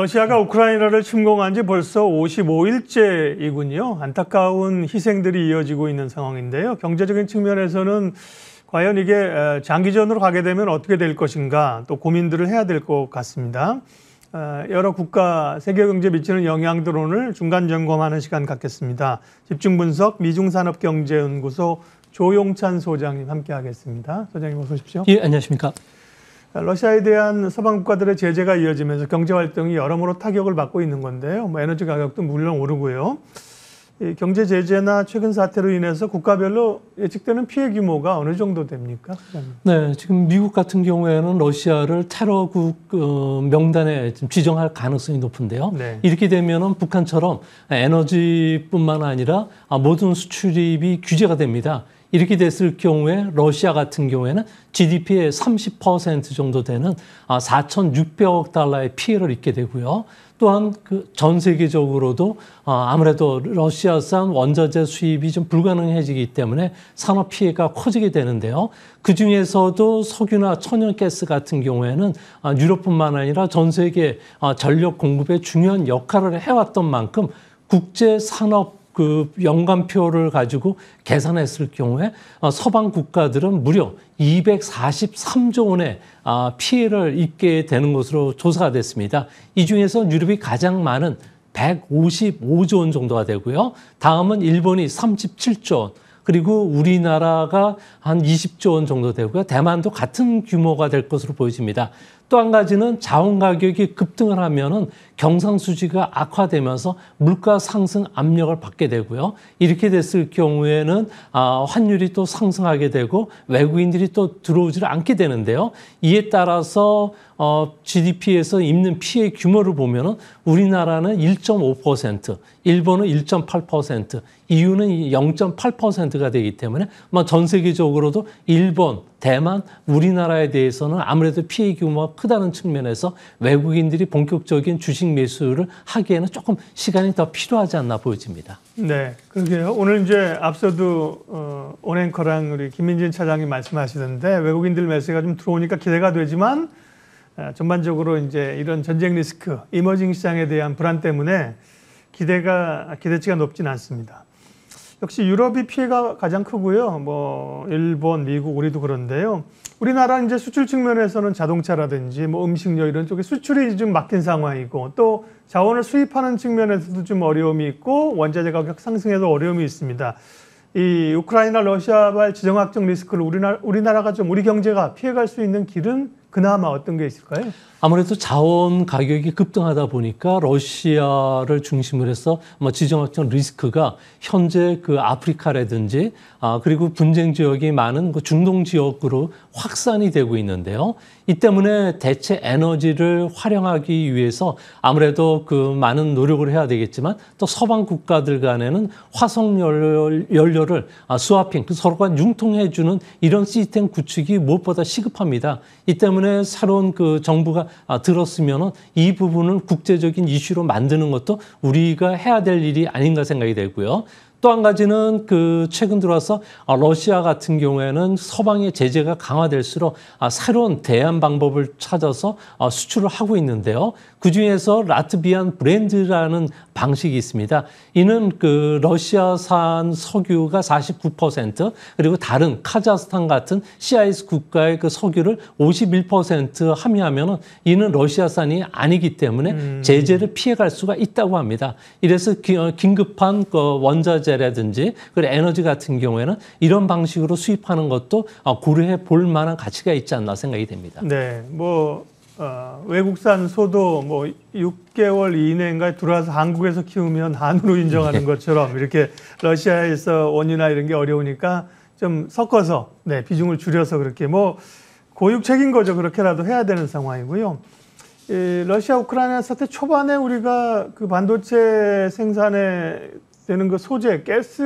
러시아가 우크라이나를 침공한 지 벌써 55일째이군요. 안타까운 희생들이 이어지고 있는 상황인데요. 경제적인 측면에서는 과연 이게 장기전으로 가게 되면 어떻게 될 것인가 또 고민들을 해야 될 것 같습니다. 어, 여러 국가 세계 경제에 미치는 영향들 오늘 중간 점검하는 시간 갖겠습니다. 집중 분석 미중산업경제연구소 조용찬 소장님 함께하겠습니다. 소장님 어서 오십시오. 예, 안녕하십니까. 러시아에 대한 서방 국가들의 제재가 이어지면서 경제 활동이 여러모로 타격을 받고 있는 건데요. 뭐 에너지 가격도 물론 오르고요. 이 경제 제재나 최근 사태로 인해서 국가별로 예측되는 피해 규모가 어느 정도 됩니까? 네, 지금 미국 같은 경우에는 러시아를 테러국 어, 명단에 지정할 가능성이 높은데요. 네. 이렇게 되면 북한처럼 에너지뿐만 아니라 아, 모든 수출입이 규제가 됩니다. 이렇게 됐을 경우에 러시아 같은 경우에는 GDP의 30% 정도 되는 4,600억 아, 달러의 피해를 입게 되고요. 또한 그전 세계적으로도 아, 아무래도 러시아산 원자재 수입이 좀 불가능해지기 때문에 산업 피해가 커지게 되는데요. 그 중에서도 석유나 천연가스 같은 경우에는 아, 유럽뿐만 아니라 전 세계 전력 공급에 중요한 역할을 해왔던 만큼 국제 산업 그 연간표를 가지고 계산했을 경우에 어, 서방 국가들은 무려 243조 원의 아, 피해를 입게 되는 것으로 조사가 됐습니다. 이 중에서 유럽이 가장 많은 155조 원 정도가 되고요. 다음은 일본이 37조 원, 그리고 우리나라가 한 20조 원 정도 되고요. 대만도 같은 규모가 될 것으로 보여집니다. 또한 가지는 자원 가격이 급등을 하면은 경상수지가 악화되면서 물가 상승 압력을 받게 되고요. 이렇게 됐을 경우에는 아, 환율이 또 상승하게 되고 외국인들이 또 들어오지를 않게 되는데요. 이에 따라서 어, GDP에서 입는 피해 규모를 보면은 우리나라는 1.5%, 일본은 1.8%, 이유는 0.8%가 되기 때문에 뭐전 세계적으로도 일본, 대만, 우리나라에 대해서는 아무래도 피해 규모가 크다는 측면에서 외국인들이 본격적인 주식 매수를 하기에는 조금 시간이 더 필요하지 않나 보여집니다. 네, 그러게요. 오늘 이제 앞서도 어, 온앵커랑 우리 김민진 차장이 말씀하시던데 외국인들 매수가 좀 들어오니까 기대가 되지만 아, 전반적으로 이제 이런 전쟁 리스크, 이머징 시장에 대한 불안 때문에 기대가 기대치가 높진 않습니다. 역시 유럽이 피해가 가장 크고요. 뭐 일본, 미국, 우리도 그런데요. 우리나라 이제 수출 측면에서는 자동차라든지 뭐 음식료 이런 쪽에 수출이 좀 막힌 상황이고 또 자원을 수입하는 측면에서도 좀 어려움이 있고 원자재 가격 상승에도 어려움이 있습니다. 이 우크라이나 러시아발 지정학적 리스크를 우리나라, 우리나라가 좀 우리 경제가 피해갈 수 있는 길은 그나마 어떤 게 있을까요? 아무래도 자원 가격이 급등하다 보니까 러시아를 중심으로 해서 아 지정학적 리스크가 현재 그 아프리카라든지 아 그리고 분쟁 지역이 많은 그 중동 지역으로 확산이 되고 있는데요. 이 때문에 대체 에너지를 활용하기 위해서 아무래도 그 많은 노력을 해야 되겠지만 또 서방 국가들 간에는 화석 연료를 아, 수화핑그 서로가 융통해주는 이런 시스템 구축이 무엇보다 시급합니다. 이 때문에 새로운 그 정부가 아, 들었으면 은이 부분을 국제적인 이슈로 만드는 것도 우리가 해야 될 일이 아닌가 생각이 되고요. 또한 가지는 그 최근 들어와서 아, 러시아 같은 경우에는 서방의 제재가 강화될수록 아, 새로운 대안 방법을 찾아서 아, 수출을 하고 있는데요. 그 중에서 라트비안 브랜드라는 방식이 있습니다. 이는 그 러시아산 석유가 49% 그리고 다른 카자흐스탄 같은 CIS 국가의 그 석유를 51%함유하면 이는 러시아산이 아니기 때문에 음. 제재를 피해갈 수가 있다고 합니다. 이래서 어, 긴급한 그 원자재 원자재라든지 그리고 에너지 같은 경우에는 이런 방식으로 수입하는 것도 어, 고려해 볼 만한 가치가 있지 않나 생각이 됩니다. 네, 뭐 어, 외국산 소도 뭐 6개월 이내인가 들어와서 한국에서 키우면 한으로 인정하는 네. 것처럼 이렇게 러시아에서 원유나 이런 게 어려우니까 좀 섞어서 네, 비중을 줄여서 그렇게 뭐 고육책인 거죠. 그렇게라도 해야 되는 상황이고요. 러시아 우크라이나 사태 초반에 우리가 그 반도체 생산에 되는 그 소재, 가스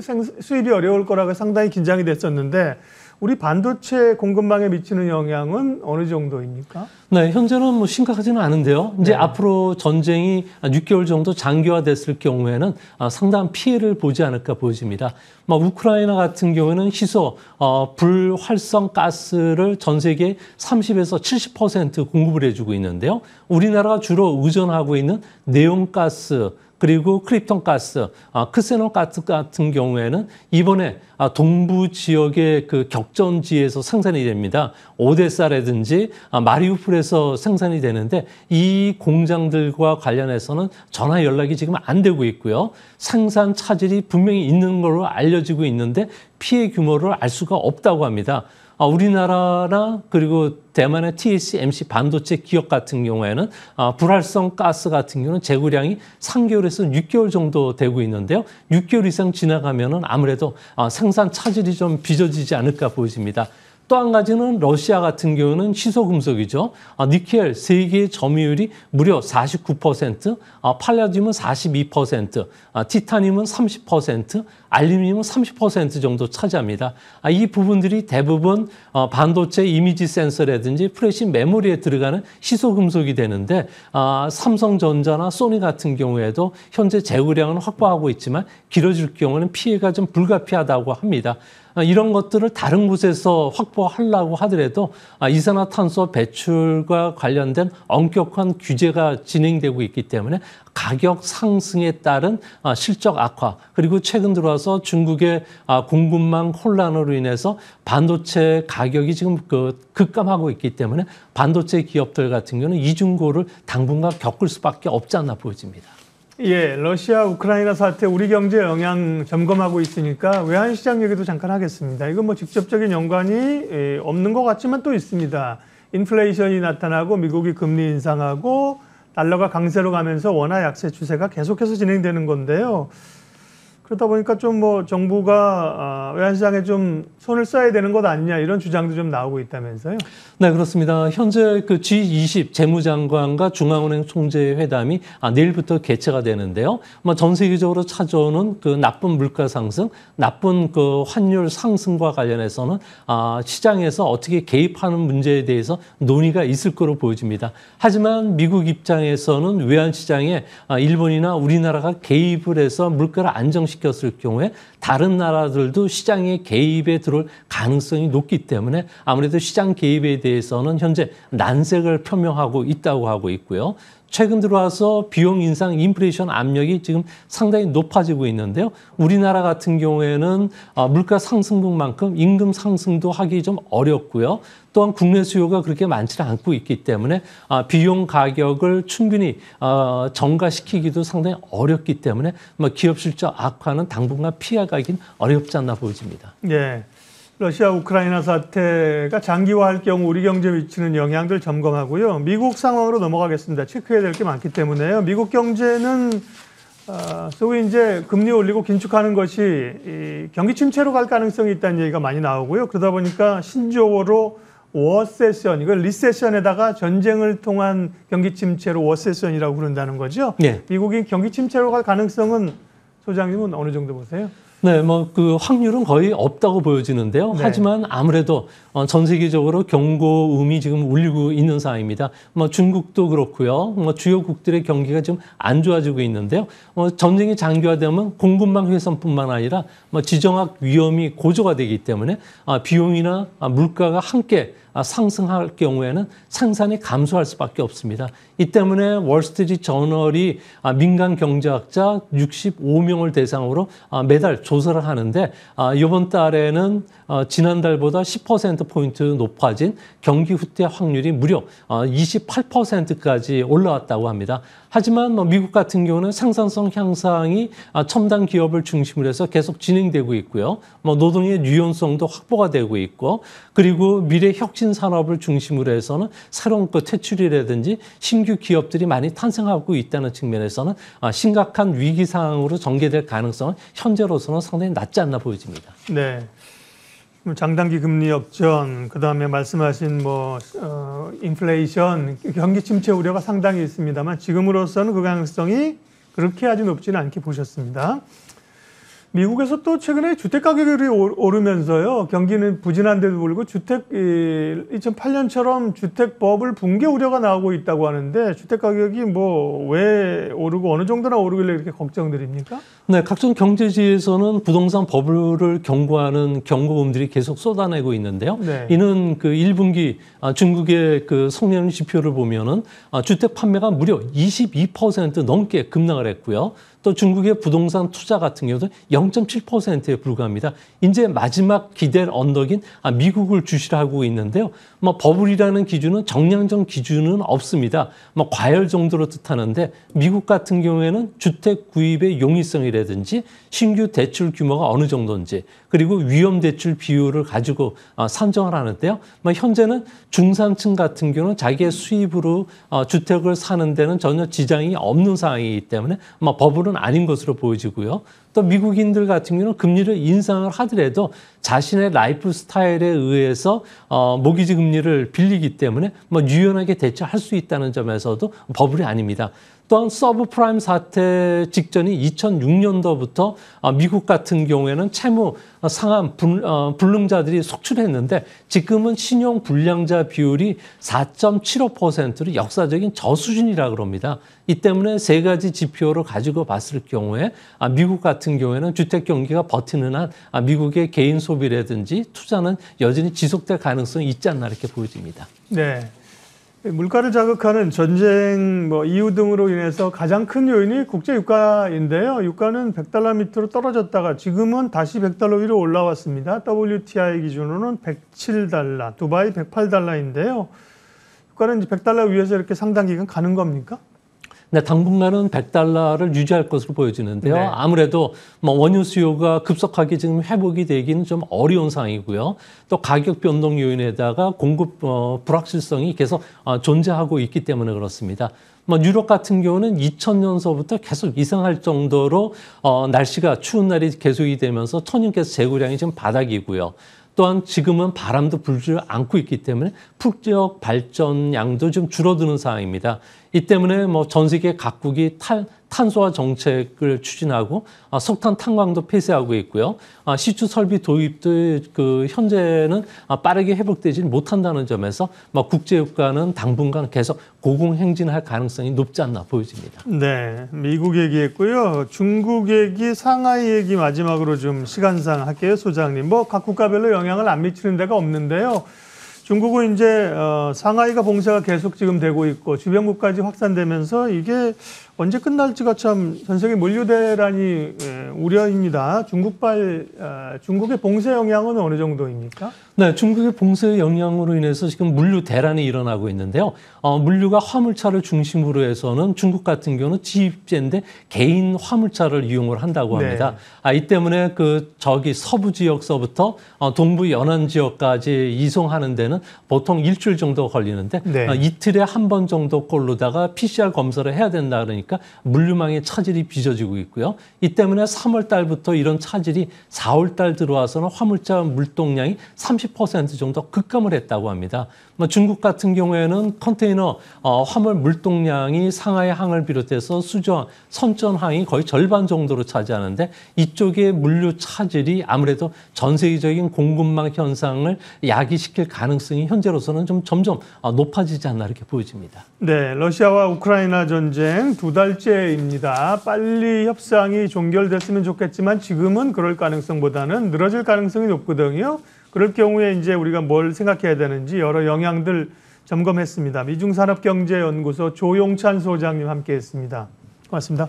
생, 수입이 어려울 거라고 상당히 긴장이 됐었는데 우리 반도체 공급망에 미치는 영향은 어느 정도입니까? 네, 현재는 뭐 심각하지는 않은데요. 이제 네. 앞으로 전쟁이 6개월 정도 장기화됐을 경우에는 아, 상당한 피해를 보지 않을까 보여집니다. 막 뭐 우크라이나 같은 경우에는 희소, 어, 불활성 가스를 전 세계 30에서 70% 공급을 해주고 있는데요. 우리나라가 주로 의존하고 있는 내연가스, 그리고 크립톤 가스, 아, 크세노 가스 같은 경우에는 이번에 아, 동부 지역의 그 격전지에서 생산이 됩니다. 오데사라든지 아, 마리우폴에서 생산이 되는데 이 공장들과 관련해서는 전화 연락이 지금 안 되고 있고요. 생산 차질이 분명히 있는 걸로 알려지고 있는데 피해 규모를 알 수가 없다고 합니다. 아, 우리나라나 그리고 대만의 TSMC 반도체 기업 같은 경우에는 아, 불활성 가스 같은 경우는 재고량이 3개월에서 6개월 정도 되고 있는데요. 6개월 이상 지나가면은 아무래도 아, 생산 차질이 좀 빚어지지 않을까 보입니다. 또 한 가지는 러시아 같은 경우는 희소금속이죠. 니켈 세계 점유율이 무려 49%, 팔라듐은 42%, 티타늄은 30%, 알루미늄은 30% 정도 차지합니다. 아, 이 부분들이 대부분 어, 반도체 이미지 센서라든지 프레시 메모리에 들어가는 희소금속이 되는데 아, 삼성전자나 소니 같은 경우에도 현재 재고량은 확보하고 있지만 길어질 경우는 피해가 좀 불가피하다고 합니다. 아, 이런 것들을 다른 곳에서 확보하려고 하더라도 이산화탄소 배출과 관련된 엄격한 규제가 진행되고 있기 때문에 가격 상승에 따른 실적 악화 그리고 최근 들어와서 중국의 아, 공급망 혼란으로 인해서 반도체 가격이 지금 그 급감하고 있기 때문에 반도체 기업들 같은 경우는 이중고를 당분간 겪을 수밖에 없지 않나 보여집니다. 예, 러시아 우크라이나 사태 우리 경제 영향 점검하고 있으니까 외환 시장 얘기도 잠깐 하겠습니다. 이건 뭐 직접적인 연관이 예, 없는 것 같지만 또 있습니다. 인플레이션이 나타나고 미국이 금리 인상하고 달러가 강세로 가면서 원화 약세 추세가 계속해서 진행되는 건데요. 그러다 보니까 좀 뭐 정부가 아, 외환시장에 좀 손을 써야 되는 것 아니냐 이런 주장도 좀 나오고 있다면서요? 네 그렇습니다. 현재 그 G20 재무장관과 중앙은행 총재 회담이 아, 내일부터 개최가 되는데요. 아전 세계적으로 찾아오는 그 나쁜 물가 상승, 나쁜 그 환율 상승과 관련해서는 아, 시장에서 어떻게 개입하는 문제에 대해서 논의가 있을 거로 보여집니다. 하지만 미국 입장에서는 외환시장에 아, 일본이나 우리나라가 개입을 해서 물가를 안정시 시켰을 경우에 다른 나라들도 시장의 개입에 들어올 가능성이 높기 때문에 아무래도 시장 개입에 대해서는 현재 난색을 표명하고 있다고 하고 있고요. 최근 들어와서 비용 인상, 인플레이션 압력이 지금 상당히 높아지고 있는데요. 우리나라 같은 경우에는 어, 물가 상승분만큼 임금 상승도 하기 좀 어렵고요. 또한 국내 수요가 그렇게 많지는 않고 있기 때문에 어, 비용 가격을 충분히 어, 정가시키기도 상당히 어렵기 때문에 뭐 기업 실적 악화는 당분간 피해가긴 어렵지 않나 보입니다. 예. 러시아 우크라이나 사태가 장기화할 경우 우리 경제에 미치는 영향들 점검하고요. 미국 상황으로 넘어가겠습니다. 체크해야 될 게 많기 때문에요. 미국 경제는 어, 소위 이제 금리 올리고 긴축하는 것이 이 경기 침체로 갈 가능성이 있다는 얘기가 많이 나오고요. 그러다 보니까 신조어로 워세션, 이걸 리세션에다가 전쟁을 통한 경기 침체로 워세션이라고 부른다는 거죠. 네. 미국이 경기 침체로 갈 가능성은 소장님은 어느 정도 보세요? 네, 뭐 그 확률은 거의 없다고 보여지는데요. 네. 하지만 아무래도 어, 전 세계적으로 경고음이 지금 울리고 있는 상황입니다. 뭐 중국도 그렇고요. 뭐 주요국들의 경기가 지금 안 좋아지고 있는데요. 뭐 전쟁이 장기화되면 공급망 훼손뿐만 아니라 뭐 지정학 위험이 고조가 되기 때문에 아, 비용이나 아, 물가가 함께 아, 상승할 경우에는 생산이 감소할 수밖에 없습니다. 이 때문에 월스트리트 저널이 민간 경제학자 65명을 대상으로 매달 조사를 하는데 아, 이번 달에는 아, 지난달보다 10%포인트 높아진 경기 후퇴 확률이 무려 어, 28%까지 올라왔다고 합니다. 하지만 뭐 미국 같은 경우는 생산성 향상이 아, 첨단 기업을 중심으로 해서 계속 진행되고 있고요. 뭐 노동의 유연성도 확보가 되고 있고 그리고 미래 혁신 산업을 중심으로 해서는 새로운 그 퇴출이라든지 신규 기업들이 많이 탄생하고 있다는 측면에서는 아, 심각한 위기 상황으로 전개될 가능성은 현재로서는 가능성은 상당히 낮지 않나 보여집니다. 네. 장단기 금리 역전, 그 다음에 말씀하신 뭐, 어, 인플레이션, 경기 침체 우려가 상당히 있습니다만 지금으로서는 그 가능성이 그렇게 아주 높지는 않게 보셨습니다. 미국에서 또 최근에 주택 가격이 오르면서요. 경기는 부진한데도 불구하고 주택 2008년처럼 주택법을 붕괴 우려가 나오고 있다고 하는데 주택 가격이 뭐 왜 오르고 어느 정도나 오르길래 이렇게 걱정드립니까? 네, 각종 경제지에서는 부동산 버블을 경고하는 경고음들이 계속 쏟아내고 있는데요. 네. 이는 그 1분기 아, 중국의 그 성년 지표를 보면은 아, 주택 판매가 무려 22% 넘게 급락을 했고요. 또 중국의 부동산 투자 같은 경우도 0.7%에 불과합니다. 이제 마지막 기댈 언덕인 아, 미국을 주시 하고 있는데요. 뭐 버블이라는 기준은 정량적 기준은 없습니다. 뭐 과열 정도로 뜻하는데 미국 같은 경우에는 주택 구입의 용이성이라든지 신규 대출 규모가 어느 정도인지 그리고 위험 대출 비율을 가지고 어, 산정을 하는데요. 뭐 현재는 중산층 같은 경우는 자기의 수입으로 어, 주택을 사는 데는 전혀 지장이 없는 상황이기 때문에 뭐 버블은 아닌 것으로 보여지고요. 또 미국인들 같은 경우는 금리를 인상을 하더라도 자신의 라이프 스타일에 의해서 어, 모기지 금리를 빌리기 때문에 뭐 유연하게 대처할 수 있다는 점에서도 버블이 아닙니다. 또한 서브프라임 사태 직전이 2006년도부터 어, 미국 같은 경우에는 채무 어, 상한 어, 불능자들이 속출했는데 지금은 신용 불량자 비율이 4.75%로 역사적인 저수준이라 그럽니다. 이 때문에 세 가지 지표를 가지고 봤을 경우에 아, 미국 같은 경우에는 주택 경기가 버티는 한 아, 미국의 개인 소비라든지 투자는 여전히 지속될 가능성이 있지 않나 이렇게 보여집니다. 네. 물가를 자극하는 전쟁, 뭐 이유 등으로 인해서 가장 큰 요인이 국제 유가인데요. 유가는 100달러 밑으로 떨어졌다가 지금은 다시 100달러 위로 올라왔습니다. WTI 기준으로는 107달러, 두바이 108달러인데요. 유가는 이제 100달러 위에서 이렇게 상당 기간 가는 겁니까? 근데 당분간은 100달러를 유지할 것으로 보여지는데요. 네. 아무래도 뭐 원유 수요가 급속하게 지금 회복이 되기는 좀 어려운 상황이고요. 또 가격 변동 요인에다가 공급 어, 불확실성이 계속 어, 존재하고 있기 때문에 그렇습니다. 뭐 유럽 같은 경우는 2000년서부터 계속 이상할 정도로 어, 날씨가 추운 날이 계속이 되면서 천연가스 재고량이 지금 바닥이고요. 또한 지금은 바람도 불지 않고 있기 때문에 풀지역 발전량도 좀 줄어드는 상황입니다. 이 때문에 뭐 전 세계 각국이 탈 탄소화 정책을 추진하고 아, 석탄 탄광도 폐쇄하고 있고요. 아, 시추 설비 도입도 그 현재는 아, 빠르게 회복되지는 못한다는 점에서 국제유가는 당분간 계속 고공행진할 가능성이 높지 않나 보여집니다. 네, 미국 얘기했고요. 중국 얘기, 상하이 얘기 마지막으로 좀 시간상 할게요, 소장님. 뭐 각 국가별로 영향을 안 미치는 데가 없는데요. 중국은 이제 어, 상하이가 봉쇄가 계속 지금 되고 있고 주변국까지 확산되면서 이게 언제 끝날지가 참 전세계 물류대란이 예, 우려입니다. 중국발 아, 중국의 봉쇄 영향은 어느 정도입니까? 네, 중국의 봉쇄 영향으로 인해서 지금 물류 대란이 일어나고 있는데요. 어, 물류가 화물차를 중심으로 해서는 중국 같은 경우는 지입제인데 개인 화물차를 이용을 한다고 네. 합니다. 네. 아, 이 때문에 그 저기 서부 지역서부터 어, 동부 연안 지역까지 이송하는 데는 보통 일주일 정도 걸리는데 네. 어, 이틀에 한 번 정도 꼴로다가 PCR 검사를 해야 된다 그러니까. 보니까 물류망의 차질이 빚어지고 있고요. 이 때문에 3월 달부터 이런 차질이 4월 달 들어와서는 화물차 물동량이 30% 정도 급감을 했다고 합니다. 뭐 중국 같은 경우에는 컨테이너 어, 화물 물동량이 상하이 항을 비롯해서 수저항, 선전항이 거의 절반 정도로 차지하는데 이쪽에 물류 차질이 아무래도 전 세계적인 공급망 현상을 야기시킬 가능성이 현재로서는 좀 점점 어, 높아지지 않나 이렇게 보여집니다. 네, 러시아와 우크라이나 전쟁 두 달째입니다. 빨리 협상이 종결됐으면 좋겠지만 지금은 그럴 가능성보다는 늘어질 가능성이 높거든요. 그럴 경우에 이제 우리가 뭘 생각해야 되는지 여러 영향들 점검했습니다. 미중산업경제연구소 조용찬 소장님 함께했습니다. 고맙습니다.